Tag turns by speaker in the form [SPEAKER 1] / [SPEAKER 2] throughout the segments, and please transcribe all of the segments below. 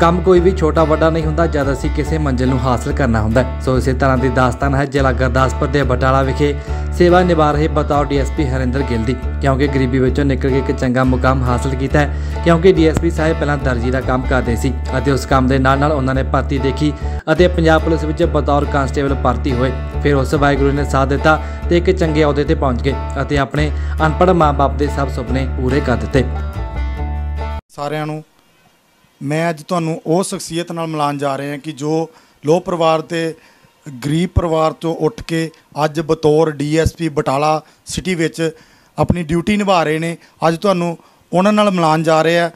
[SPEAKER 1] ਕੰਮ ਕੋਈ ਵੀ ਛੋਟਾ ਵੱਡਾ ਨਹੀਂ ਹੁੰਦਾ ਜਦ ਅਸੀਂ ਕਿਸੇ ਮੰਜ਼ਿਲ ਨੂੰ ਹਾਸਲ ਕਰਨਾ ਹੁੰਦਾ ਸੋ ਇਸੇ ਤਰ੍ਹਾਂ ਦੀ ਦਾਸਤਾਨ ਹੈ ਜ਼ਿਲ੍ਹਾ ਗੁਰਦਾਸਪੁਰ ਦੇ ਬਟਾਲਾ ਵਿਖੇ ਸੇਵਾ ਨਿਭਾ ਰਹੇ ਬਤੌਰ ਡੀਐਸਪੀ ਹਰਿੰਦਰ ਗਿੱਲ ਦੀ ਕਿਉਂਕਿ ਗਰੀਬੀ ਵਿੱਚੋਂ ਨਿਕਲ ਕੇ ਇੱਕ ਚੰਗਾ ਮੁਕਾਮ ਹਾਸਲ ਕੀਤਾ ਹੈ ਕਿਉਂਕਿ ਡੀਐਸਪੀ ਸਾਹਿਬ ਪਹਿਲਾਂ ਦਰਜੀ ਦਾ ਕੰਮ ਕਰਦੇ ਸੀ ਅਤੇ ਉਸ ਕੰਮ ਦੇ ਨਾਲ ਨਾਲ ਉਹਨਾਂ ਨੇ ਭਰਤੀ ਦੇਖੀ ਅਤੇ ਪੰਜਾਬ ਪੁਲਿਸ ਵਿੱਚ ਬਤੌਰ ਕਾਂਸਟੇਬਲ ਭਰਤੀ ਹੋਏ ਫਿਰ ਉਸ ਵਾਹਿਗੁਰੂ ਨੇ ਸਾਥ ਦਿੱਤਾ ਤੇ ਇੱਕ ਚੰਗੇ ਅਹੁਦੇ ਤੇ ਪਹੁੰਚ ਗਏ ਅਤੇ ਆਪਣੇ ਅਨਪੜ੍ਹ ਮਾਪੇ ਦੇ ਸਭ ਸੁਪਨੇ ਪੂਰੇ ਕਰ ਦਿੱਤੇ ਸਾਰਿਆਂ ਨੂੰ ਮੈਂ ਅੱਜ ਤੁਹਾਨੂੰ ਉਹ ਸ਼ਖਸੀਅਤ ਨਾਲ ਮਿਲਾਉਣ ਜਾ ਰਹੇ ਹਾਂ ਕਿ ਜੋ ਲੋਹ ਪਰਿਵਾਰ ਤੇ ਗਰੀਬ ਪਰਿਵਾਰ ਤੋਂ ਉੱਠ ਕੇ ਅੱਜ ਬਤੌਰ ਡੀਐਸਪੀ ਬਟਾਲਾ ਸਿਟੀ ਵਿੱਚ ਆਪਣੀ ਡਿਊਟੀ ਨਿਭਾ ਰਹੇ ਨੇ ਅੱਜ ਤੁਹਾਨੂੰ ਉਹਨਾਂ ਨਾਲ ਮਿਲਾਉਣ ਜਾ ਰਹੇ ਆ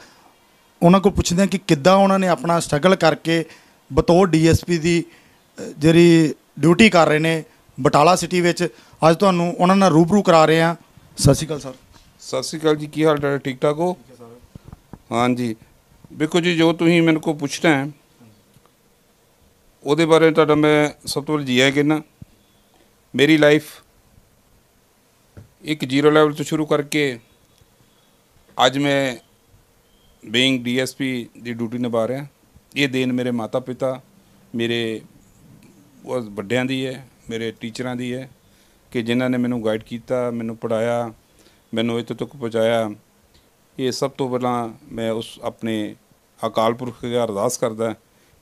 [SPEAKER 1] ਉਹਨਾਂ ਕੋਲ ਪੁੱਛਦੇ ਆ ਕਿ ਕਿੱਦਾਂ ਉਹਨਾਂ ਨੇ ਆਪਣਾ ਸਟਰਗਲ ਕਰਕੇ ਬਤੌਰ ਡੀਐਸਪੀ ਦੀ ਜਿਹੜੀ ਡਿਊਟੀ ਕਰ ਰਹੇ ਨੇ ਬਟਾਲਾ ਸਿਟੀ ਵਿੱਚ ਅੱਜ ਤੁਹਾਨੂੰ ਉਹਨਾਂ ਨਾਲ ਰੂਬਰੂ ਕਰਾ ਰਹੇ ਆ ਸਤਿ ਸ਼੍ਰੀ ਅਕਾਲ ਸਰ
[SPEAKER 2] ਸਤਿ ਸ਼੍ਰੀ ਅਕਾਲ ਜੀ ਕੀ ਹਾਲ ਚਾਲ ਠੀਕ ਠਾਕ ਹੋ ਹਾਂਜੀ ਵੇਖੋ ਜੀ ਜੋ ਤੁਸੀਂ ਮੈਨੂੰ ਕੋ ਪੁੱਛਣਾ ਹੈ ਉਹਦੇ ਬਾਰੇ ਤੁਹਾਡਾ ਮੈਂ ਸਭ ਤੋਂ ਪਹਿਲਾਂ ਜੀਆ ਕਿੰਨਾ ਮੇਰੀ ਲਾਈਫ ਇੱਕ ਜ਼ੀਰੋ ਲੈਵਲ ਤੋਂ ਸ਼ੁਰੂ ਕਰਕੇ ਅੱਜ ਮੈਂ ਬੀਇੰਗ ਡੀਐਸਪੀ ਦੀ ਡਿਊਟੀ ਨਿਭਾ ਰਿਹਾ ਇਹ ਦੇਨ ਮੇਰੇ ਮਾਤਾ ਪਿਤਾ ਮੇਰੇ ਵੱਡਿਆਂ ਦੀ ਹੈ ਮੇਰੇ ਟੀਚਰਾਂ ਦੀ ਹੈ ਕਿ ਜਿਨ੍ਹਾਂ ਨੇ ਮੈਨੂੰ ਗਾਈਡ ਕੀਤਾ ਮੈਨੂੰ ਪੜਾਇਆ ਮੈਨੂੰ ਇੱਥੇ ਤੱਕ ਪਹੁੰਚਾਇਆ ਇਹ ਸਭ ਤੋਂ ਪਹਿਲਾਂ ਮੈਂ ਉਸ ਆਪਣੇ ਅਕਾਲ ਪੁਰਖ ਦਾ ਅਰਦਾਸ ਕਰਦਾ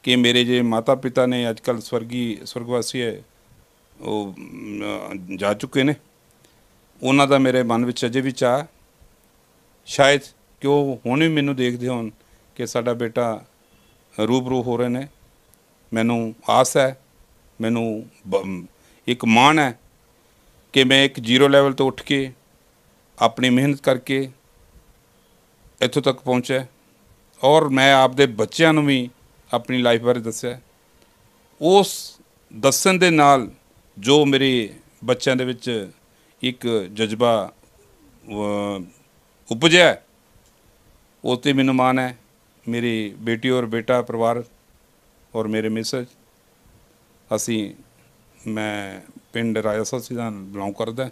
[SPEAKER 2] ਕਿ ਮੇਰੇ ਜੇ ਮਾਤਾ ਪਿਤਾ ਨੇ ਅੱਜ ਕੱਲ ਸਵਰਗੀ ਸਵਰਗਵਾਸੀ ਹੈ ਉਹ ਜਾ ਚੁੱਕੇ ਨੇ ਉਹਨਾਂ ਦਾ ਮੇਰੇ ਮਨ ਵਿੱਚ ਅਜੇ ਵੀ ਚਾਹ ਸ਼ਾਇਦ ਕਿ ਉਹ ਹੁਣ ਵੀ ਮੈਨੂੰ ਦੇਖਦੇ ਹੋਣ ਕਿ ਸਾਡਾ ਬੇਟਾ ਰੂਬਰੂ ਹੋ ਰਹੇ ਨੇ ਮੈਨੂੰ ਆਸ ਹੈ ਮੈਨੂੰ ਇੱਕ ਮਾਣ ਹੈ ਕਿ ਮੈਂ ਇੱਕ ਜ਼ੀਰੋ ਲੈਵਲ ਤੋਂ ਉੱਠ ਕੇ ਆਪਣੀ ਮਿਹਨਤ ਕਰਕੇ ਇੱਥੋਂ ਤੱਕ ਪਹੁੰਚਿਆ ਔਰ ਮੈਂ ਆਪਦੇ ਬੱਚਿਆਂ ਨੂੰ ਵੀ ਆਪਣੀ ਲਾਈਫ ਬਾਰੇ ਦੱਸਿਆ ਉਸ ਦੱਸਣ ਦੇ ਨਾਲ ਜੋ ਮੇਰੇ ਬੱਚਿਆਂ ਦੇ ਵਿੱਚ ਇੱਕ ਜਜ਼ਬਾ ਉਪਜਿਆ ਉਹ ਤੇ ਮੈਨੂੰ ਮਾਣ ਹੈ ਮੇਰੀ ਬੇਟੀ ਔਰ ਬੇਟਾ ਪਰਿਵਾਰ ਔਰ ਮੇਰੇ ਮਿਸਜ ਅਸੀਂ ਮੈਂ ਪਿੰਡ ਰਾਜਸਾ ਸਿਧਾਨ ਬਲੌਂਗ ਕਰਦਾ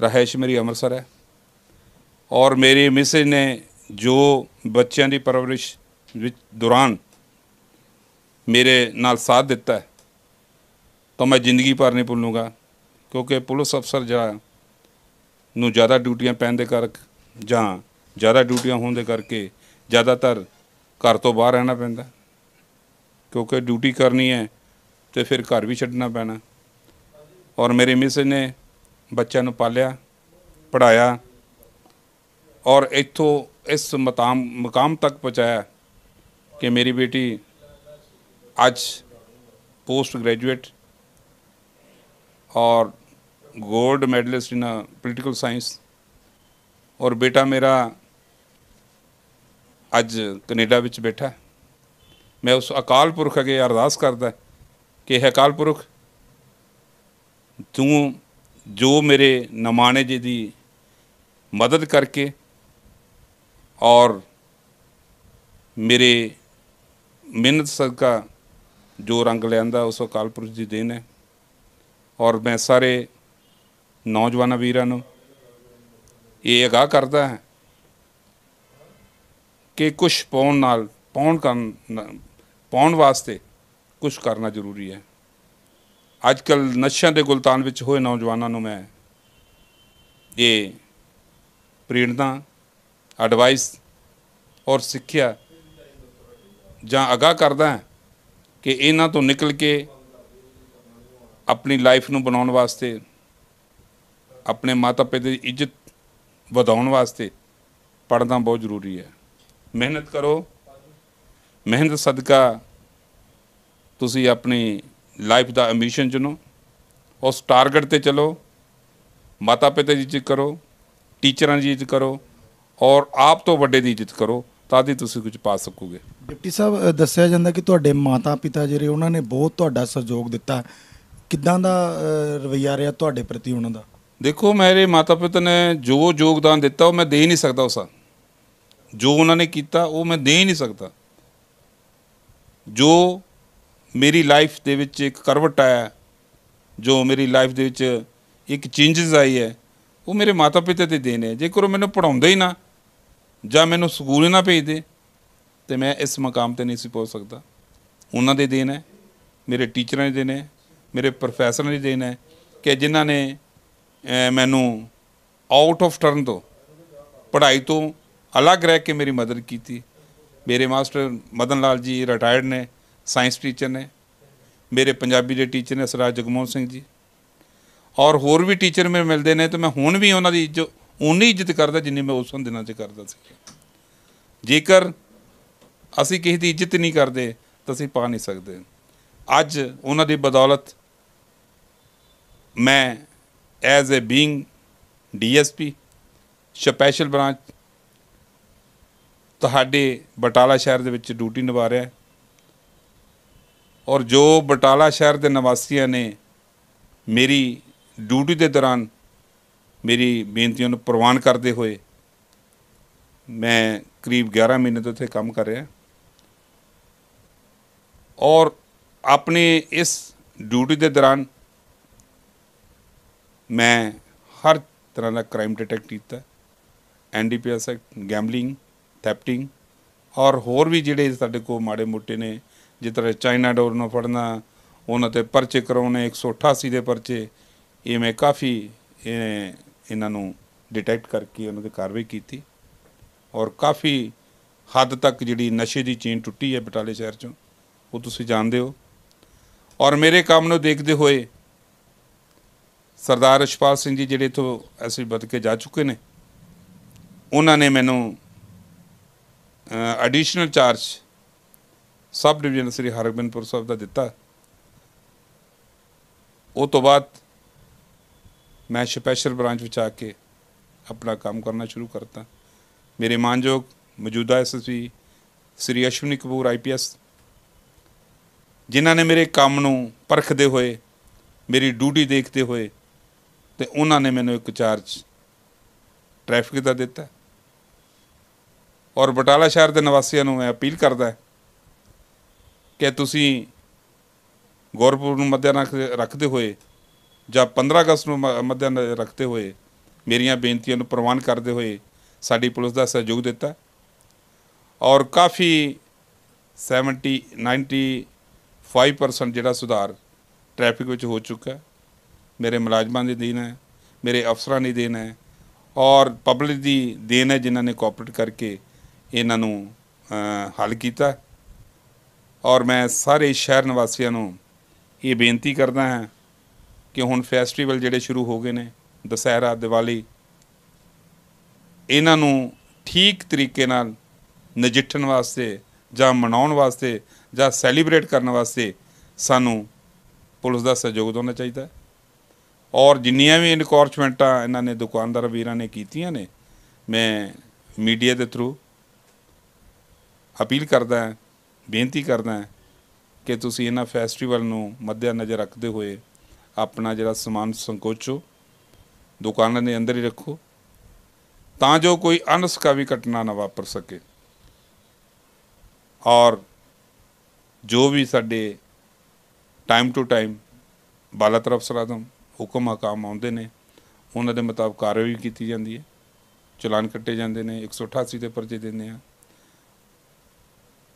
[SPEAKER 2] ਰਹਿਸ਼ ਮੇਰੀ ਅੰਮ੍ਰਿਤਸਰ ਹੈ ਔਰ ਮੇਰੀ ਮਿਸਜ ਨੇ ਜੋ ਬੱਚਿਆਂ ਦੀ ਪਰਵਰਿਸ਼ ਵਿੱਚ ਦੌਰਾਨ ਮੇਰੇ ਨਾਲ ਸਾਥ ਦਿੱਤਾ ਤਾਂ ਮੈਂ ਜ਼ਿੰਦਗੀ ਭਰ ਨਹੀਂ ਭੁੱਲੂਗਾ ਕਿਉਂਕਿ ਪੁਲਿਸ ਅਫਸਰ ਜਾ ਨੂੰ ਜ਼ਿਆਦਾ ਡਿਊਟੀਆਂ ਪੈਣ ਦੇ ਕਰਕੇ ਜਾਂ ਜ਼ਿਆਦਾ ਡਿਊਟੀਆਂ ਹੋਣ ਦੇ ਕਰਕੇ ਜ਼ਿਆਦਾਤਰ ਘਰ ਤੋਂ ਬਾਹਰ ਰਹਿਣਾ ਪੈਂਦਾ ਕਿਉਂਕਿ ਡਿਊਟੀ ਕਰਨੀ ਹੈ ਤੇ ਫਿਰ ਘਰ ਵੀ ਛੱਡਣਾ ਪੈਣਾ ਔਰ ਮੇਰੇ ਮਿਸ ਨੇ ਬੱਚਿਆਂ ਨੂੰ ਪਾਲਿਆ ਪੜਾਇਆ ਔਰ ਇੱਥੋਂ इस मताम मकाम तक पहुंचाया कि मेरी बेटी आज पोस्ट ग्रेजुएट और gold medallist in political science और बेटा ਮੇਰਾ ਅੱਜ ਕੈਨੇਡਾ ਵਿੱਚ ਬੈਠਾ ਮੈਂ ਉਸ ਅਕਾਲ ਪੁਰਖ ਅਗੇ ਅਰਦਾਸ ਕਰਦਾ ਕਿ ਹੈ ਅਕਾਲ ਪੁਰਖ ਤੂੰ ਜੋ ਮੇਰੇ ਨਮਾਣੇ ਜੀ ਦੀ ਮਦਦ ਕਰਕੇ ਔਰ ਮੇਰੇ ਮਿਹਨਤ ਸਦਕਾ ਜੋ ਰੰਗ ਲਿਆਂਦਾ ਉਸ ਅਕਾਲ ਪੁਰਖ ਦੀ ਦੇਣ ਹੈ ਔਰ ਮੈਂ ਸਾਰੇ ਨੌਜਵਾਨਾਂ ਵੀਰਾਂ ਨੂੰ ਇਹ ਅਗਾਹ ਕਰਦਾ ਹੈ ਕਿ ਕੁਝ ਪਾਉਣ ਨਾਲ ਪਾਉਣ ਕਰਨ ਪਾਉਣ ਵਾਸਤੇ ਕੁਝ ਕਰਨਾ ਜ਼ਰੂਰੀ ਹੈ ਅੱਜ ਕੱਲ ਨਸ਼ਿਆਂ ਦੇ ਗੁਲਤਾਨ ਵਿੱਚ ਹੋਏ ਨੌਜਵਾਨਾਂ ਨੂੰ ਮੈਂ ਇਹ ਪ੍ਰੇਰਣਾ ਐਡਵਾਈਸ ਔਰ ਸਿੱਖਿਆ ਜਾਂ ਅਗਾਹ ਕਰਦਾ ਕਿ ਇਹਨਾਂ ਤੋਂ ਨਿਕਲ ਕੇ ਆਪਣੀ ਲਾਈਫ ਨੂੰ ਬਣਾਉਣ ਵਾਸਤੇ ਆਪਣੇ ਮਾਤਾ ਪਿਤਾ ਦੀ ਇੱਜ਼ਤ ਵਧਾਉਣ ਵਾਸਤੇ ਪੜਨਾ ਬਹੁਤ ਜ਼ਰੂਰੀ ਹੈ ਮਿਹਨਤ ਕਰੋ ਮਿਹਨਤ ਸਦਕਾ ਤੁਸੀਂ ਆਪਣੀ ਲਾਈਫ ਦਾ ਐਂਬੀਸ਼ਨ ਚੁਣੋ ਉਸ ਟਾਰਗੇਟ ਤੇ ਚਲੋ ਮਾਤਾ ਪਿਤਾ ਦੀ ਇੱਜ਼ਤ ਕਰੋ ਟੀਚਰਾਂ ਦੀ ਇੱਜ਼ਤ ਕਰੋ ਔਰ ਆਪ ਤੋਂ ਵੱਡੇ ਦੀ ਇੱਜ਼ਤ ਕਰੋ ਤਾਂ ਹੀ ਤੁਸੀਂ ਕੁਝ ਪਾ ਸਕੋਗੇ ਡਿਪਟੀ
[SPEAKER 1] ਸਾਹਿਬ ਦੱਸਿਆ ਜਾਂਦਾ ਕਿ ਤੁਹਾਡੇ ਮਾਤਾ ਪਿਤਾ ਜਿਹੜੇ ਉਹਨਾਂ ਨੇ ਬਹੁਤ ਤੁਹਾਡਾ ਸਹਿਯੋਗ ਦਿੱਤਾ ਕਿੱਦਾਂ ਦਾ ਰਵਈਆ ਰਿਹਾ ਤੁਹਾਡੇ ਪ੍ਰਤੀ ਉਹਨਾਂ ਦਾ
[SPEAKER 2] ਦੇਖੋ ਮੇਰੇ ਮਾਤਾ ਪਿਤਾ ਨੇ ਜੋ ਯੋਗਦਾਨ ਦਿੱਤਾ ਉਹ ਮੈਂ ਦੇ ਨਹੀਂ ਸਕਦਾ ਉਸਾ ਜੋ ਉਹਨਾਂ ਨੇ ਕੀਤਾ ਉਹ ਮੈਂ ਦੇ ਨਹੀਂ ਸਕਦਾ ਜੋ ਮੇਰੀ ਲਾਈਫ ਦੇ ਵਿੱਚ ਇੱਕ ਕਰਵਟ ਆਇਆ ਜੋ ਮੇਰੀ ਲਾਈਫ ਦੇ ਵਿੱਚ ਇੱਕ ਚੇਂਜਸ ਆਈ ਹੈ ਉਹ ਮੇਰੇ ਮਾਤਾ ਪਿਤਾ ਤੇ ਦੇਣ ਹੈ ਜੇਕਰ ਉਹ ਮੈਨੂੰ ਪੜਾਉਂਦੇ ਹੀ ਨਾ ਜਾਂ ਮੈਨੂੰ ਸਕੂਲ ਹੀ ਨਾ ਭੇਜਦੇ ਤੇ ਮੈਂ ਇਸ ਮਕਾਮ ਤੇ ਨਹੀਂ ਸੀ ਪਹੁੰਚ ਸਕਦਾ ਉਹਨਾਂ ਦੇ ਦੇਣ ਹੈ ਮੇਰੇ ਟੀਚਰਾਂ ਦੇ ਦੇਣ ਹੈ ਮੇਰੇ ਪ੍ਰੋਫੈਸਰਾਂ ਦੇ ਦੇਣ ਹੈ ਕਿ ਜਿਨ੍ਹਾਂ ਨੇ ਮੈਨੂੰ ਆਊਟ ਆਫ ਟਰਨ ਤੋਂ ਪੜ੍ਹਾਈ ਤੋਂ ਅਲੱਗ ਰਹਿ ਕੇ ਮੇਰੀ ਮਦਦ ਕੀਤੀ ਮੇਰੇ ਮਾਸਟਰ ਮਦਨ ਲਾਲ ਜੀ ਰਿਟਾਇਰਡ ਨੇ ਸਾਇੰਸ ਟੀਚਰ ਨੇ ਮੇਰੇ ਪੰਜਾਬੀ ਦੇ ਟੀਚਰ ਨੇ ਸਰਾਜ ਜਗਮੋਹਨ ਸਿੰਘ ਜੀ ਔਰ ਹੋਰ ਵੀ ਟੀਚਰ ਮੇਰੇ ਮਿਲਦੇ ਨੇ ਤੇ ਮੈਂ ਹੁਣ ਵੀ ਉਹਨਾਂ ਦੀ ਜੋ ਉਨੀ ਇੱਜ਼ਤ ਕਰਦਾ ਜਿੰਨੀ ਮੈਂ ਉਸ ਦਿਨਾਂ 'ਚ ਕਰਦਾ ਸੀ ਜੇਕਰ ਅਸੀਂ ਕਿਸੇ ਦੀ ਇੱਜ਼ਤ ਨਹੀਂ ਕਰਦੇ ਤਾਂ ਅਸੀਂ ਪਾ ਨਹੀਂ ਸਕਦੇ ਅੱਜ ਉਹਨਾਂ ਦੀ ਬਦੌਲਤ ਮੈਂ as a being DSP special branch ਤੁਹਾਡੇ ਬਟਾਲਾ ਸ਼ਹਿਰ ਦੇ ਵਿੱਚ ਡਿਊਟੀ ਨਿਭਾ ਰਿਹਾ ਔਰ ਜੋ ਬਟਾਲਾ ਸ਼ਹਿਰ ਦੇ ਨਿਵਾਸੀਆਂ ਨੇ ਮੇਰੀ ਡਿਊਟੀ ਦੇ ਦੌਰਾਨ ਮੇਰੀ ਬੇਨਤੀਆਂ ਨੂੰ ਪ੍ਰਵਾਨ ਕਰਦੇ ਹੋਏ ਮੈਂ ਕਰੀਬ 11 ਮਹੀਨੇ ਤੋਂ ਇੱਥੇ ਕੰਮ ਕਰ ਰਿਹਾ ਔਰ ਆਪਣੇ ਇਸ ਡਿਊਟੀ ਦੇ ਦੌਰਾਨ ਮੈਂ ਹਰ ਤਰ੍ਹਾਂ ਦਾ ਕ੍ਰਾਈਮ ਡਿਟੈਕਟ ਕੀਤਾ ਐਨਡੀਪੀਐਸ ਐਕਟ ਗੈਂਬਲਿੰਗ ਥੈਪਟਿੰਗ ਔਰ ਹੋਰ ਵੀ ਜਿਹੜੇ ਸਾਡੇ ਕੋਲ ਮਾੜੇ ਮੋਟੇ ਨੇ ਜਿਸ ਤਰ੍ਹਾਂ ਚਾਈਨਾ ਡੋਰ ਨੂੰ ਫੜਨਾ ਉਹਨਾਂ ਤੇ ਪਰਚੇ ਕਰਾਉਣੇ 188 ਦੇ ਪਰਚੇ ਇਹ ਮੈਂ ਕਾਫੀ ਇਹਨਾਂ ਨੂੰ ਡਿਟੈਕਟ ਕਰਕੇ ਉਹਨਾਂ ਤੇ ਕਾਰਵਾਈ ਕੀਤੀ ਔਰ ਕਾਫੀ ਹੱਦ ਤੱਕ ਜਿਹੜੀ ਨਸ਼ੇ ਦੀ ਚੇਨ ਟੁੱਟੀ ਹੈ ਬਟਾਲੇ ਸ਼ਹਿਰ ਚੋਂ ਉਹ ਤੁਸੀਂ ਜਾਣਦੇ ਹੋ ਔਰ ਮੇਰੇ ਕੰਮ ਨੂੰ ਦੇਖਦੇ ਹੋਏ ਸਰਦਾਰ ਅਸ਼ਪਾਲ ਸਿੰਘ ਜੀ ਜਿਹੜੇ ਤੋਂ ਅਸੀਂ ਬਦ ਕੇ ਜਾ ਚੁੱਕੇ ਨੇ ਉਹਨਾਂ ਨੇ ਮੈਨੂੰ additional charge sub division Sri Hargobindpur Sahib ਦਾ ਦਿੱਤਾ ਉਹ ਤੋਂ ਬਾਅਦ ਮੈਂ ਸਪੈਸ਼ਲ ਬ੍ਰਾਂਚ ਵਿੱਚ ਆ ਕੇ ਆਪਣਾ ਕੰਮ ਕਰਨਾ ਸ਼ੁਰੂ ਕਰਤਾ ਮੇਰੇ ਮਾਨਯੋਗ ਮੌਜੂਦਾ ਐਸਐਸਪੀ ਸ੍ਰੀ ਅਸ਼ਵਨੀ ਕਪੂਰ ਆਈਪੀਐਸ ਜਿਨ੍ਹਾਂ ਨੇ ਮੇਰੇ ਕੰਮ ਨੂੰ ਪਰਖਦੇ ਹੋਏ ਮੇਰੀ ਡਿਊਟੀ ਦੇਖਦੇ ਹੋਏ ਤੇ ਉਹਨਾਂ ਨੇ ਮੈਨੂੰ ਇੱਕ ਚਾਰਜ ਟ੍ਰੈਫਿਕ ਦਾ ਦਿੱਤਾ ਔਰ ਬਟਾਲਾ ਸ਼ਹਿਰ ਦੇ ਨਿਵਾਸੀਆਂ ਨੂੰ ਮੈਂ ਅਪੀਲ ਕਰਦਾ ਕਿ ਤੁਸੀਂ ਗੌਰਪੁਰ ਨੂੰ ਮੱਦੇ ਰੱਖਦੇ ਹੋਏ ਜਾਂ 15 ਅਗਸਤ ਨੂੰ ਮੱਦਿਆਂ ਰੱਖਦੇ ਹੋਏ ਮੇਰੀਆਂ ਬੇਨਤੀਆਂ ਨੂੰ ਪ੍ਰਵਾਨ ਕਰਦੇ ਹੋਏ ਸਾਡੀ ਪੁਲਿਸ ਦਾ ਸਹਿਯੋਗ ਦਿੱਤਾ ਔਰ ਕਾਫੀ 70 95% ਜਿਹੜਾ ਸੁਧਾਰ ਟ੍ਰੈਫਿਕ ਵਿੱਚ ਹੋ ਚੁੱਕਾ ਮੇਰੇ ਮੁਲਾਜ਼ਮਾਂ ਦੀ ਦੇਣ ਹੈ ਮੇਰੇ ਅਫਸਰਾਂ ਦੀ ਦੇਣ ਹੈ ਔਰ ਪਬਲਿਕ ਦੀ ਦੇਣ ਹੈ ਜਿਨ੍ਹਾਂ ਨੇ ਕੋਆਪਰੇਟ ਕਰਕੇ ਇਹਨਾਂ ਨੂੰ ਹੱਲ ਕੀਤਾ ਔਰ ਮੈਂ ਸਾਰੇ ਸ਼ਹਿਰ ਨਿਵਾਸੀਆਂ ਨੂੰ ਇਹ ਬੇਨਤੀ ਕਰਦਾ ਹਾਂ ਕਿ ਹੁਣ ਫੈਸਟੀਵਲ ਜਿਹੜੇ ਸ਼ੁਰੂ ਹੋ ਗਏ ਨੇ ਦਸਹਿਰਾ ਦੀਵਾਲੀ ਇਹਨਾਂ ਨੂੰ ਠੀਕ ਤਰੀਕੇ ਨਾਲ ਨਜਿੱਠਣ ਵਾਸਤੇ ਜਾਂ ਮਨਾਉਣ ਵਾਸਤੇ ਜਾਂ ਸੈਲੀਬ੍ਰੇਟ ਕਰਨ ਵਾਸਤੇ ਸਾਨੂੰ ਪੁਲਿਸ ਦਾ ਸਹਿਯੋਗ ਦੇਣਾ ਚਾਹੀਦਾ ਹੈ ਔਰ ਜਿੰਨੀਆਂ ਵੀ ਇਨਕੋਰਚਮੈਂਟਾਂ ਇਹਨਾਂ ਨੇ ਦੁਕਾਨਦਾਰ ਵੀਰਾਂ ਨੇ ਕੀਤੀਆਂ ਨੇ ਮੈਂ ਮੀਡੀਆ ਦੇ ਥਰੂ ਅਪੀਲ ਕਰਦਾ ਹਾਂ ਬੇਨਤੀ ਕਰਦਾ ਹਾਂ ਕਿ ਤੁਸੀਂ ਇਹਨਾਂ ਫੈਸਟੀਵਲ ਨੂੰ ਮੱਦੇਨਜ਼ਰ ਰੱਖਦੇ ਹੋਏ ਆਪਣਾ ਜਿਹੜਾ ਸਮਾਨ ਸੰਕੋਚੋ ਦੁਕਾਨਾਂ ਦੇ ਅੰਦਰ ਹੀ ਰੱਖੋ ਤਾਂ ਜੋ ਕੋਈ ਅਨਸਕਾਵੀ ਘਟਨਾ ਨਾ ਵਾਪਰ ਸਕੇ ਔਰ ਜੋ ਵੀ ਸਾਡੇ ਟਾਈਮ ਟੂ ਟਾਈਮ ਬਾਲਾ ਤਰਫ ਸਰਾਦਮ ਹੁਕਮ ਹਕਾਮ ਆਉਂਦੇ ਨੇ ਉਹਨਾਂ ਦੇ ਮੁਤਾਬਕ ਕਾਰਵਾਈ ਕੀਤੀ ਜਾਂਦੀ ਹੈ ਚਲਾਨ ਕੱਟੇ ਜਾਂਦੇ ਨੇ 188 ਦੇ ਪਰਚੇ ਦਿੰਦੇ ਆ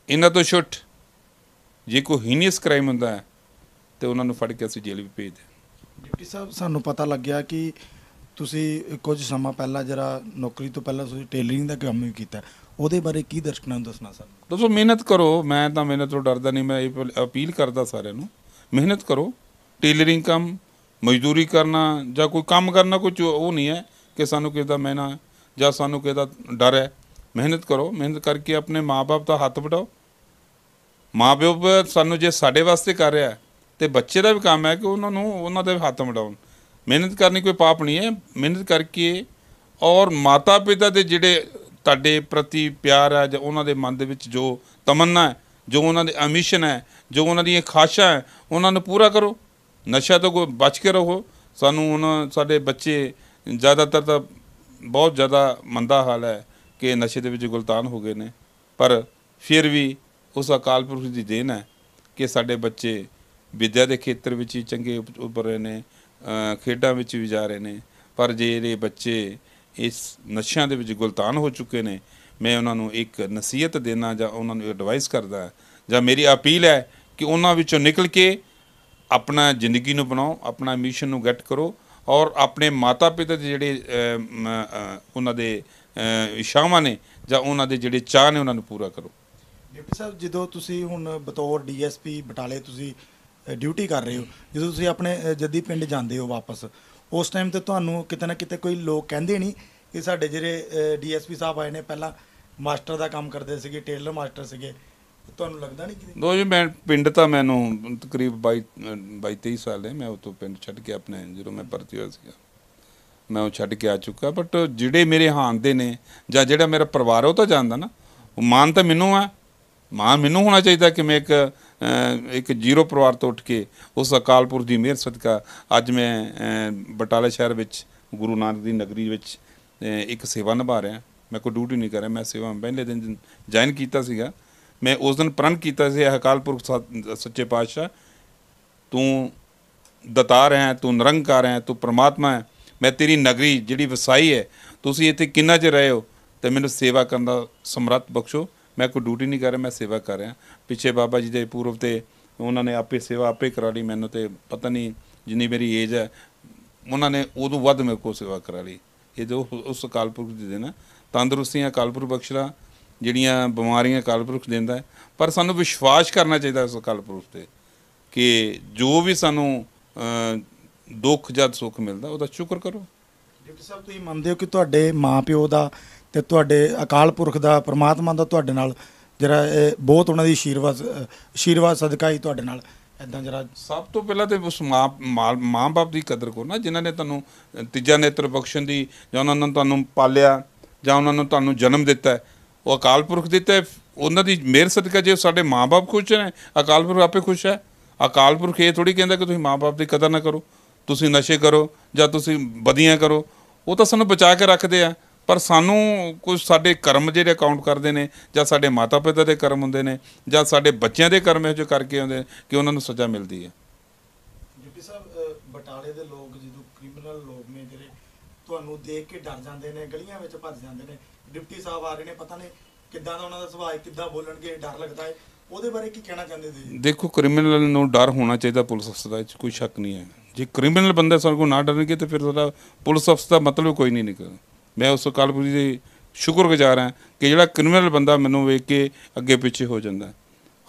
[SPEAKER 2] ਇਹਨਾਂ ਤੋਂ ਛੁੱਟ ਜੇ ਕੋਈ ਹੀਨੀਅਸ ਕ੍ਰਾਈਮ ਹੁੰਦਾ ਹੈ ਤੇ ਉਹਨਾਂ ਨੂੰ ਫੜ ਕੇ ਅਸੀਂ ਜੇਲ੍ਹ ਵੀ ਭੇਜਦੇ
[SPEAKER 1] ਡਿਊਟੀ ਸਾਹਿਬ ਸਾਨੂੰ ਪਤਾ ਲੱਗਿਆ ਕਿ ਤੁਸੀਂ ਕੁਝ ਸਮਾਂ ਪਹਿਲਾਂ ਜਿਹੜਾ ਨੌਕਰੀ ਤੋਂ ਪਹਿਲਾਂ ਤੁਸੀਂ ਟੇਲਰਿੰਗ ਦਾ ਕੰਮ ਵੀ ਕੀਤਾ ਉਹਦੇ ਬਾਰੇ ਕੀ ਦਰਸ਼ਕਾਂ ਨੂੰ ਦੱਸਣਾ ਸਰ
[SPEAKER 2] ਦੋਸਤੋ ਮਿਹਨਤ ਕਰੋ ਮੈਂ ਤਾਂ ਮਿਹਨਤ ਤੋਂ ਡਰਦਾ ਨਹੀਂ ਮੈਂ ਇਹ ਅਪੀਲ ਕਰਦਾ ਸਾਰਿਆਂ ਨੂੰ ਮਿਹਨਤ ਕਰੋ ਟੇਲਰਿੰਗ ਕੰਮ ਮਜ਼ਦੂਰੀ ਕਰਨਾ ਜਾਂ ਕੋਈ ਕੰਮ ਕਰਨਾ ਕੋਈ ਉਹ ਨਹੀਂ ਹੈ ਕਿ ਸਾਨੂੰ ਕਿਸੇ ਦਾ ਮਹਿਨਾ ਜਾਂ ਸਾਨੂੰ ਕਿਸੇ ਦਾ ਡਰ ਹੈ ਮਿਹਨਤ ਕਰੋ ਮਿਹਨਤ ਕਰਕੇ ਆਪਣੇ ਮਾਪੇ ਦਾ ਹੱਥ ਵਟਾਓ ਮਾਪੇ ਸਾਨੂੰ ਜੇ ਸਾਡੇ ਵਾਸਤੇ ਕਰ ਰਿਹਾ ਤੇ ਬੱਚੇ ਦਾ ਵੀ ਕੰਮ ਹੈ ਕਿ ਉਹਨਾਂ ਨੂੰ ਉਹਨਾਂ ਦੇ ਹੱਥ ਮਡਾਉਣ ਮਿਹਨਤ ਕਰਨੀ ਕੋਈ ਪਾਪ ਨਹੀਂ ਹੈ ਮਿਹਨਤ ਕਰਕੇ ਔਰ ਮਾਤਾ ਪਿਤਾ ਦੇ ਜਿਹੜੇ ਤੁਹਾਡੇ ਪ੍ਰਤੀ ਪਿਆਰ ਹੈ ਜਾਂ ਉਹਨਾਂ ਦੇ ਮਨ ਦੇ ਵਿੱਚ ਜੋ ਤਮੰਨਾ ਹੈ ਜੋ ਉਹਨਾਂ ਦੇ ਅਮਿਸ਼ਨ ਹੈ ਜੋ ਉਹਨਾਂ ਦੀਆਂ ਖਾਸ਼ਾ ਹੈ ਉਹਨਾਂ ਨੂੰ ਪੂਰਾ ਕਰੋ ਨਸ਼ਾ ਤੋਂ ਬਚ ਕੇ ਰਹੋ ਸਾਨੂੰ ਹੁਣ ਸਾਡੇ ਬੱਚੇ ਜ਼ਿਆਦਾਤਰ ਤਾਂ ਬਹੁਤ ਜ਼ਿਆਦਾ ਮੰਦਾ ਹਾਲ ਹੈ ਕਿ ਨਸ਼ੇ ਦੇ ਵਿੱਚ ਗੁਲਤਾਨ ਹੋ ਗਏ ਨੇ ਪਰ ਫਿਰ ਵੀ ਉਸ ਅਕਾਲ ਪੁਰਖ ਦੀ ਦੇਣ ਹੈ ਕਿ ਸਾਡੇ ਬੱਚੇ ਵਿਦਿਆ ਦੇ ਖੇਤਰ ਵਿੱਚ ਵੀ ਚੰਗੇ ਉੱਪਰ ਰਹੇ ਨੇ ਖੇਡਾਂ ਵਿੱਚ ਵੀ ਜਾ ਰਹੇ ਨੇ ਪਰ ਜਿਹੜੇ ਬੱਚੇ ਇਸ ਨਸ਼ਿਆਂ ਦੇ ਵਿੱਚ ਗੁਲਤਾਨ ਹੋ ਚੁੱਕੇ ਨੇ ਮੈਂ ਉਹਨਾਂ ਨੂੰ ਇੱਕ ਨਸੀਹਤ ਦੇਣਾ ਜਾਂ ਉਹਨਾਂ ਨੂੰ ਐਡਵਾਈਸ ਕਰਦਾ ਜਾਂ ਮੇਰੀ ਅਪੀਲ ਹੈ ਕਿ ਉਹਨਾਂ ਵਿੱਚੋਂ ਨਿਕਲ ਕੇ ਆਪਣਾ ਜ਼ਿੰਦਗੀ ਨੂੰ ਬਣਾਓ ਆਪਣਾ ਮਿਸ਼ਨ ਨੂੰ ਗੈਟ ਕਰੋ ਔਰ ਆਪਣੇ ਮਾਤਾ-ਪਿਤਾ ਦੇ ਜਿਹੜੇ ਉਹਨਾਂ ਦੇ ਇਸ਼ਾਵਾਂ ਨੇ ਜਾਂ ਉਹਨਾਂ ਦੇ ਜਿਹੜੇ ਚਾਹ ਨੇ ਉਹਨਾਂ ਨੂੰ ਪੂਰਾ ਕਰੋ
[SPEAKER 1] ਡਿਪਟੀ ਸਾਹਿਬ ਜਦੋਂ ਤੁਸੀਂ ਹੁਣ ਬਤੌਰ ਡੀਐਸਪੀ ਬਟਾਲੇ ਤੁਸੀਂ ਡਿਊਟੀ ਕਰ ਰਹੇ ਹੋ ਜਦੋਂ ਤੁਸੀਂ ਆਪਣੇ ਜੱਦੀ ਪਿੰਡ ਜਾਂਦੇ ਹੋ ਵਾਪਸ ਉਸ ਟਾਈਮ ਤੇ ਤੁਹਾਨੂੰ ਕਿਤੇ ਨਾ ਕਿਤੇ ਕੋਈ ਲੋਕ ਕਹਿੰਦੇ ਨਹੀਂ ਕਿ ਸਾਡੇ ਜਿਹੜੇ ਡੀਐਸਪੀ ਸਾਹਿਬ ਆਏ ਨੇ ਪਹਿਲਾਂ ਮਾਸਟਰ ਦਾ ਕੰਮ ਕਰਦੇ ਸੀਗੇ ਟੇਲਰ ਮਾਸਟਰ ਸੀਗੇ ਤੁਹਾਨੂੰ ਲੱਗਦਾ ਨਹੀਂ
[SPEAKER 2] ਕਿ ਦੋ ਜੀ ਮੈਂ ਪਿੰਡ ਤਾਂ ਮੈਨੂੰ ਤਕਰੀਬ 22 23 ਸਾਲ ਹੈ ਮੈਂ ਉਤੋਂ ਪਿੰਡ ਛੱਡ ਕੇ ਆਪਣੇ ਜਦੋਂ ਮੈਂ ਪਰਤੀ ਹੋਇਆ ਸੀਗਾ ਮੈਂ ਉਹ ਛੱਡ ਕੇ ਆ ਚੁੱਕਾ ਬਟ ਜਿਹੜੇ ਮੇਰੇ ਹਾਂਦੇ ਦੇ ਨੇ ਜਾਂ ਜਿਹੜਾ ਮੇਰਾ ਪਰਿਵਾਰ ਉਹ ਤਾਂ ਜਾਣਦਾ ਨਾ ਉਹ ਮਾਨ ਤਾਂ ਮੈਨੂੰ ਆ ਮਾਨ ਮੈਨੂੰ ਹੋਣਾ ਚਾਹੀਦਾ ਕਿ ਮੈਂ ਇੱਕ ਇੱਕ ਜ਼ੀਰੋ ਪਰਿਵਾਰ ਤੋਂ ਉੱਠ ਕੇ ਉਸ ਅਕਾਲਪੁਰ ਦੀ ਮਿਹਰ ਸਦਕਾ ਅੱਜ ਮੈਂ ਬਟਾਲਾ ਸ਼ਹਿਰ ਵਿੱਚ ਗੁਰੂ ਨਾਨਕ ਦੀ ਨਗਰੀ ਵਿੱਚ ਇੱਕ ਸੇਵਾ ਨਿਭਾ ਰਿਹਾ ਮੈਂ ਕੋਈ ਡਿਊਟੀ ਨਹੀਂ ਕਰ ਰਿਹਾ ਮੈਂ ਸੇਵਾ ਪਹਿਲੇ ਦਿਨ ਜੁਆਇਨ ਕੀਤਾ ਸੀਗਾ ਮੈਂ ਉਸ ਦਿਨ ਪ੍ਰਣ ਕੀਤਾ ਸੀ ਅਕਾਲਪੁਰ ਸੱਚੇ ਪਾਤਸ਼ਾਹ ਤੂੰ ਦਤਾਰ ਹੈ ਤੂੰ ਨਿਰੰਕਾਰ ਹੈ ਤੂੰ ਪ੍ਰਮਾਤਮਾ ਹੈ ਮੈਂ ਤੇਰੀ ਨਗਰੀ ਜਿਹੜੀ ਵਸਾਈ ਹੈ ਤੁਸੀਂ ਇੱਥੇ ਕਿੰਨਾ ਚ ਰਹੇ ਹੋ ਤੇ ਮੈਨੂੰ ਸੇਵਾ ਕਰਨ ਦਾ ਸਮਰੱਥ ਬਖਸ਼ੋ ਮੈਂ ਕੋਈ ਡਿਊਟੀ ਨਹੀਂ ਕਰ ਰਿਹਾ ਮੈਂ ਸੇਵਾ ਕਰ ਰਿਹਾ ਪਿੱਛੇ ਬਾਬਾ ਜੀ ਦੇ ਪੂਰਵ ਤੇ ਉਹਨਾਂ ਨੇ ਆਪੇ ਸੇਵਾ ਆਪੇ ਕਰਾ ਲਈ ਮੈਨੂੰ ਤੇ ਪਤਾ ਨਹੀਂ ਜਿੰਨੀ ਮੇਰੀ ਏਜ ਹੈ ਉਹਨਾਂ ਨੇ ਉਦੋਂ ਵੱਧ ਮੇਰੇ ਕੋਲ ਸੇਵਾ ਕਰਾ ਲਈ ਇਹ ਜੋ ਉਸ ਕਾਲਪੁਰਖ ਦੇ ਦੇਣਾ ਤੰਦਰੁਸਤੀਆਂ ਕਾਲਪੁਰਖ ਬਖਸ਼ਰਾ ਜਿਹੜੀਆਂ ਬਿਮਾਰੀਆਂ ਕਾਲਪੁਰਖ ਦਿੰਦਾ ਹੈ ਪਰ ਸਾਨੂੰ ਵਿਸ਼ਵਾਸ ਕਰਨਾ ਚਾਹੀਦਾ ਉਸ ਕਾਲਪੁਰਖ ਤੇ ਕਿ ਜੋ ਵੀ ਸਾਨੂੰ ਦੁੱਖ ਜਦ ਸੁੱਖ ਮਿਲਦਾ ਉਹਦਾ ਸ਼ੁਕਰ ਕਰੋ
[SPEAKER 1] ਡਾਕਟਰ ਸਾਹਿਬ ਤੁਸੀਂ ਮੰਨਦੇ ਹੋ ਕਿ ਤੁਹਾਡੇ ਮਾਪਿਓ ਦਾ ਤੇ ਤੁਹਾਡੇ ਅਕਾਲ ਪੁਰਖ ਦਾ ਪ੍ਰਮਾਤਮਾ ਦਾ ਤੁਹਾਡੇ ਨਾਲ ਜਿਹੜਾ ਇਹ ਬਹੁਤ ਉਹਨਾਂ ਦੀ ਅਸ਼ੀਰਵਾਦ ਅਸ਼ੀਰਵਾਦ ਸਦਕਾ ਹੀ ਤੁਹਾਡੇ ਨਾਲ ਇਦਾਂ ਜਰਾ ਸਭ ਤੋਂ
[SPEAKER 2] ਪਹਿਲਾਂ ਤੇ ਉਸ ਮਾਂ-ਬਾਪ ਦੀ ਕਦਰ ਕਰੋ ਨਾ ਜਿਨ੍ਹਾਂ ਨੇ ਤੁਹਾਨੂੰ ਤੀਜਾ ਨੇਤਰ ਬਖਸ਼ਣ ਦੀ ਜਾਂ ਉਹਨਾਂ ਨੇ ਤੁਹਾਨੂੰ ਪਾਲਿਆ ਜਾਂ ਉਹਨਾਂ ਨੇ ਤੁਹਾਨੂੰ ਜਨਮ ਦਿੱਤਾ ਉਹ ਅਕਾਲ ਪੁਰਖ ਦਿੱਤਾ ਉਹਨਾਂ ਦੀ ਮਿਹਰ ਸਦਕਾ ਜੇ ਸਾਡੇ ਮਾਂ-ਬਾਪ ਖੁਸ਼ ਨੇ ਅਕਾਲ ਪੁਰਖ ਆਪੇ ਖੁਸ਼ ਹੈ ਅਕਾਲ ਪੁਰਖ ਇਹ ਥੋੜੀ ਕਹਿੰਦਾ ਕਿ ਤੁਸੀਂ ਮਾਂ-ਬਾਪ ਦੀ ਕਦਰ ਨਾ ਕਰੋ ਤੁਸੀਂ ਨਸ਼ੇ ਕਰੋ ਜਾਂ ਤੁਸੀਂ ਬਦੀਆਂ ਕਰੋ ਉਹ ਤਾਂ ਸਾਨੂੰ ਬਚਾ ਕੇ ਰੱਖਦੇ ਆ ਪਰ ਸਾਨੂੰ ਕੁਝ ਸਾਡੇ ਕਰਮ ਜਿਹੜੇ ਅਕਾਊਂਟ ਕਰਦੇ ਨੇ ਜਾਂ ਸਾਡੇ ਮਾਤਾ ਪਿਤਾ ਦੇ ਕਰਮ ਹੁੰਦੇ ਨੇ ਜਾਂ ਸਾਡੇ ਬੱਚਿਆਂ ਦੇ ਕਰਮ ਇਹੋ ਜਿਹੇ ਕਰਕੇ ਆਉਂਦੇ ਕਿ ਉਹਨਾਂ ਨੂੰ ਸਜ਼ਾ ਮਿਲਦੀ ਹੈ
[SPEAKER 1] ਜੁਪੀ ਸਾਹਿਬ ਬਟਾਲੇ ਦੇ ਲੋਕ ਜਦੋਂ ਕ੍ਰਿਮੀਨਲ ਲੋਕ ਨੇ ਜਿਹੜੇ ਤੁਹਾਨੂੰ ਦੇਖ ਕੇ ਡਰ ਜਾਂਦੇ ਨੇ ਗਲੀਆਂ ਵਿੱਚ ਭੱਜ ਜਾਂਦੇ ਨੇ ਡਿਪਟੀ ਸਾਹਿਬ ਆ ਰਹੇ ਨੇ ਪਤਾ ਨਹੀਂ ਕਿੱਦਾਂ ਦਾ ਉਹਨਾਂ ਦਾ ਸੁਭਾਅ ਹੈ ਕਿੱਦਾਂ ਬੋਲਣਗੇ ਡਰ ਲੱਗਦਾ ਹੈ ਉਹਦੇ ਬਾਰੇ ਕੀ ਕਹਿਣਾ ਚਾਹੁੰਦੇ
[SPEAKER 2] ਜੀ ਦੇਖੋ ਕ੍ਰਿਮੀਨਲ ਨੂੰ ਡਰ ਹੋਣਾ ਚਾਹੀਦਾ ਪੁਲਿਸ ਅਫਸਰ ਵਿੱਚ ਕੋਈ ਸ਼ੱਕ ਨਹੀਂ ਹੈ ਜੇ ਕ੍ਰਿਮੀਨਲ ਬੰਦੇ ਸਾਨੂੰ ਕੋ ਨਾ ਡਰਨਗੇ ਤੇ ਫਿਰ ਉਹਦਾ ਪੁਲਿਸ ਅਫਸਰ ਦਾ ਮਤਲਬ ਕੋਈ ਨਹੀਂ ਨਿਕਲਦਾ ਮੈਂ ਉਸ ਕਲਪੁਰੀ ਦੇ ਸ਼ੁਕਰਗੁਜ਼ਾਰ ਹਾਂ ਕਿ ਜਿਹੜਾ ਕ੍ਰਿਮੀਨਲ ਬੰਦਾ ਮੈਨੂੰ ਵੇਖ ਕੇ ਅੱਗੇ ਪਿੱਛੇ ਹੋ ਜਾਂਦਾ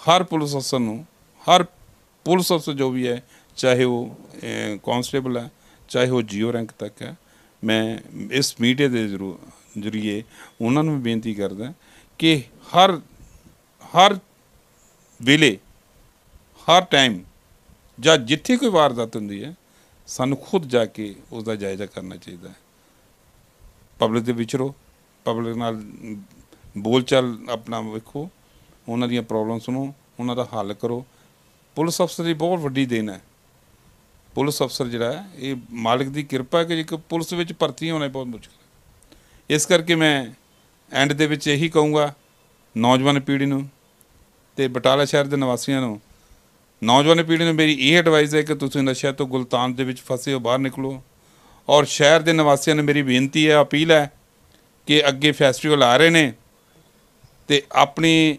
[SPEAKER 2] ਹਰ ਪੁਲਿਸ ਅਫਸਰ ਨੂੰ ਹਰ ਪੁਲਿਸ ਅਫਸਰ ਜੋ ਵੀ ਹੈ ਚਾਹੇ ਉਹ ਕਾਂਸਟੇਬਲ ਹੈ ਚਾਹੇ ਉਹ ਜੀਓ ਰੈਂਕ ਤੱਕ ਹੈ ਮੈਂ ਇਸ ਮੀਡੀਆ ਦੇ ਜ਼ਰੀਏ ਉਹਨਾਂ ਨੂੰ ਬੇਨਤੀ ਕਰਦਾ ਕਿ ਹਰ ਹਰ ਵੇਲੇ ਹਰ ਟਾਈਮ ਜਾਂ ਜਿੱਥੇ ਕੋਈ ਵਾਰਦਾਤ ਹੁੰਦੀ ਹੈ ਸਾਨੂੰ ਖੁਦ ਜਾ ਕੇ ਉਸ ਦਾ ਜਾਇਜ਼ਾ ਕਰਨਾ ਚਾਹੀਦਾ ਹੈ ਪਬਲਿਕ ਦੇ ਵਿੱਚ ਪਬਲਿਕ ਨਾਲ ਬੋਲਚਾਲ ਆਪਣਾ ਵੇਖੋ ਉਹਨਾਂ ਦੀਆਂ ਪ੍ਰੋਬਲਮ ਸੁਣੋ ਉਹਨਾਂ ਦਾ ਹੱਲ ਕਰੋ ਪੁਲਿਸ ਅਫਸਰ ਦੀ ਬਹੁਤ ਵੱਡੀ ਦੇਣ ਹੈ ਪੁਲਿਸ ਅਫਸਰ ਜਿਹੜਾ ਹੈ ਇਹ ਮਾਲਕ ਦੀ ਕਿਰਪਾ ਹੈ ਕਿ ਜੇ ਪੁਲਿਸ ਵਿੱਚ ਭਰਤੀ ਹੋਣਾ ਬਹੁਤ ਮੁਸ਼ਕਲ ਹੈ ਇਸ ਕਰਕੇ ਮੈਂ ਐਂਡ ਦੇ ਵਿੱਚ ਇਹੀ ਕਹੂੰਗਾ ਨੌਜਵਾਨ ਪੀੜ੍ਹੀ ਨੂੰ ਤੇ ਬਟਾਲਾ ਸ਼ਹਿਰ ਦੇ ਨਿਵਾਸੀਆਂ ਨੂੰ ਨੌਜਵਾਨ ਪੀੜ੍ਹੀ ਨੂੰ ਮੇਰੀ ਇਹ ਐਡਵਾਈਸ ਹੈ ਕਿ ਤੁਸੀਂ ਨਸ਼ਿਆਂ ਤੋਂ ਗੁਲਤਾਨ ਦੇ ਵਿੱਚ ਫਸੇ ਹੋ ਬਾਹਰ ਨਿਕਲੋ ਔਰ ਸ਼ਹਿਰ ਦੇ ਨਿਵਾਸੀਆਂ ਨੂੰ ਮੇਰੀ ਬੇਨਤੀ ਹੈ ਅਪੀਲ ਹੈ ਕਿ ਅੱਗੇ ਫੈਸਟੀਵਲ ਆ ਰਹੇ ਨੇ ਤੇ ਆਪਣੀ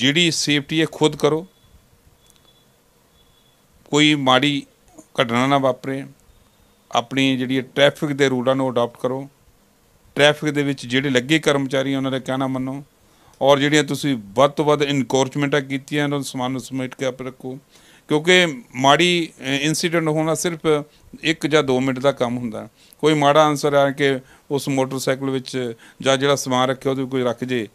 [SPEAKER 2] ਜਿਹੜੀ ਸੇਫਟੀ ਹੈ ਖੁਦ ਕਰੋ ਕੋਈ ਮਾੜੀ ਘਟਨਾ ਨਾ ਵਾਪਰੇ ਆਪਣੀ ਜਿਹੜੀ ਟ੍ਰੈਫਿਕ ਦੇ ਰੂਲਾਂ ਨੂੰ ਅਡਾਪਟ ਕਰੋ ਟ੍ਰੈਫਿਕ ਦੇ ਵਿੱਚ ਜਿਹੜੇ ਲੱਗੇ ਕਰਮਚਾਰੀ ਉਹਨਾਂ ਦਾ ਕਹਿਣਾ ਮੰਨੋ ਔਰ ਜਿਹੜੀਆਂ ਤੁਸੀਂ ਵੱਧ ਤੋਂ ਵੱਧ ਇਨਕੋਰਚਮੈਂਟਾਂ ਕੀਤੀਆਂ ਉਹਨਾਂ ਨੂੰ ਸਮਾਨ ਸਮੇਟ ਕੇ ਆਪ ਰੱਖੋ ਕਿਉਂਕਿ ਮਾੜੀ ਇਨਸੀਡੈਂਟ ਹੋਣਾ ਸਿਰਫ 1 ਜਾਂ 2 ਮਿੰਟ ਦਾ ਕੰਮ ਹੁੰਦਾ ਕੋਈ ਮਾੜਾ ਆਨਸਰ ਆ ਕੇ ਉਸ ਮੋਟਰਸਾਈਕਲ ਵਿੱਚ ਜਾਂ ਜਿਹੜਾ ਸਮਾਨ ਰੱਖਿਆ ਉਹਦੇ ਕੋਈ ਰੱਖ ਜੇ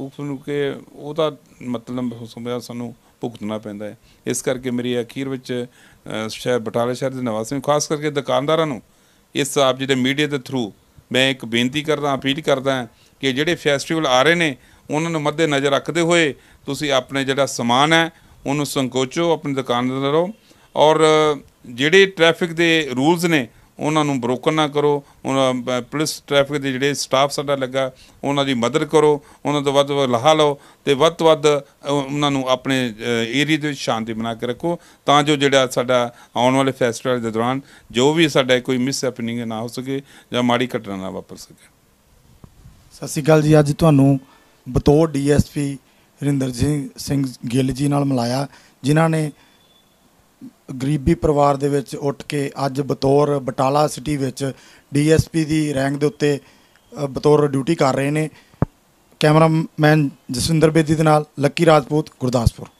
[SPEAKER 2] ਉਸ ਨੂੰ ਕਿ ਉਹਦਾ ਮਤਲਬ ਸਮਝਿਆ ਸਾਨੂੰ ਭੁਗਤਣਾ ਪੈਂਦਾ ਹੈ ਇਸ ਕਰਕੇ ਮੇਰੀ ਅਖੀਰ ਵਿੱਚ ਸ਼ਹਿਰ ਬਟਾਲਾ ਸ਼ਹਿਰ ਦੇ ਨਿਵਾਸੀਆਂ ਖਾਸ ਕਰਕੇ ਦੁਕਾਨਦਾਰਾਂ ਨੂੰ ਇਸ ਆਪ ਜਿਹੜੇ ਮੀਡੀਆ ਦੇ ਥਰੂ ਮੈਂ ਇੱਕ ਬੇਨਤੀ ਕਰਦਾ ਅਪੀਲ ਕਰਦਾ ਕਿ ਜਿਹੜੇ ਫੈਸਟੀਵਲ ਆ ਰਹੇ ਨੇ ਉਹਨਾਂ ਨੂੰ ਮੱਦੇ ਨਜ਼ਰ ਰੱਖਦੇ ਹੋਏ ਤੁਸੀਂ ਆਪਣੇ ਜਿਹੜਾ ਸਮਾਨ ਹੈ ਉਹਨੂੰ ਸੰਕੋਚੋ ਆਪਣੀ ਦੁਕਾਨ ਤੇ ਰਹੋ ਔਰ ਜਿਹੜੇ ਟ੍ਰੈਫਿਕ ਦੇ ਰੂਲਸ ਨੇ ਉਹਨਾਂ ਨੂੰ ਬ੍ਰੋਕਨ ਨਾ ਕਰੋ ਉਹਨਾਂ ਪੁਲਿਸ ਟ੍ਰੈਫਿਕ ਦੇ ਜਿਹੜੇ ਸਟਾਫ ਸਾਡਾ ਲੱਗਾ ਉਹਨਾਂ ਦੀ ਮਦਦ ਕਰੋ ਉਹਨਾਂ ਤੋਂ ਵੱਧ ਲਾਹਾ ਲਓ ਤੇ ਵੱਧ ਤੋਂ ਵੱਧ ਉਹਨਾਂ ਨੂੰ ਆਪਣੇ ਏਰੀਆ ਦੇ ਵਿੱਚ ਸ਼ਾਂਤੀ ਬਣਾ ਕੇ ਰੱਖੋ ਤਾਂ ਜੋ ਜਿਹੜਾ ਸਾਡਾ ਆਉਣ ਵਾਲੇ ਫੈਸਟੀਵਲ ਦੇ ਦੌਰਾਨ ਜੋ ਵੀ ਸਾਡਾ ਕੋਈ ਮਿਸ ਹੈਪਨਿੰਗ ਨਾ ਹੋ ਸਕੇ ਜਾਂ ਮਾੜੀ ਘਟਨਾ ਨਾ ਵਾਪਰ ਸਕੇ
[SPEAKER 1] ਸਤਿ ਸ਼੍ਰੀ ਅਕਾਲ ਜੀ ਅੱਜ ਤੁਹਾਨੂੰ ਬਤੌਰ ਡੀਐਸਪੀ ਰਿੰਦਰ ਸਿੰਘ ਗਿੱਲ ਜੀ ਨਾਲ ਮਿਲਾਇਆ ਜਿਨ੍ਹਾਂ ਨੇ ਗਰੀਬੀ ਪਰਿਵਾਰ ਦੇ ਵਿੱਚ ਉੱਠ ਕੇ ਅੱਜ ਬਤੌਰ ਬਟਾਲਾ ਸਿਟੀ ਵਿੱਚ ਡੀਐਸਪੀ ਦੀ ਰੈਂਕ ਦੇ ਉੱਤੇ ਬਤੌਰ ਡਿਊਟੀ ਕਰ ਰਹੇ ਨੇ ਕੈਮਰਾਮੈਨ ਜਸਵਿੰਦਰ ਬੇਦੀ ਦੇ ਨਾਲ ਲੱਕੀ ਰਾਜਪੂਤ ਗੁਰਦਾਸਪੁਰ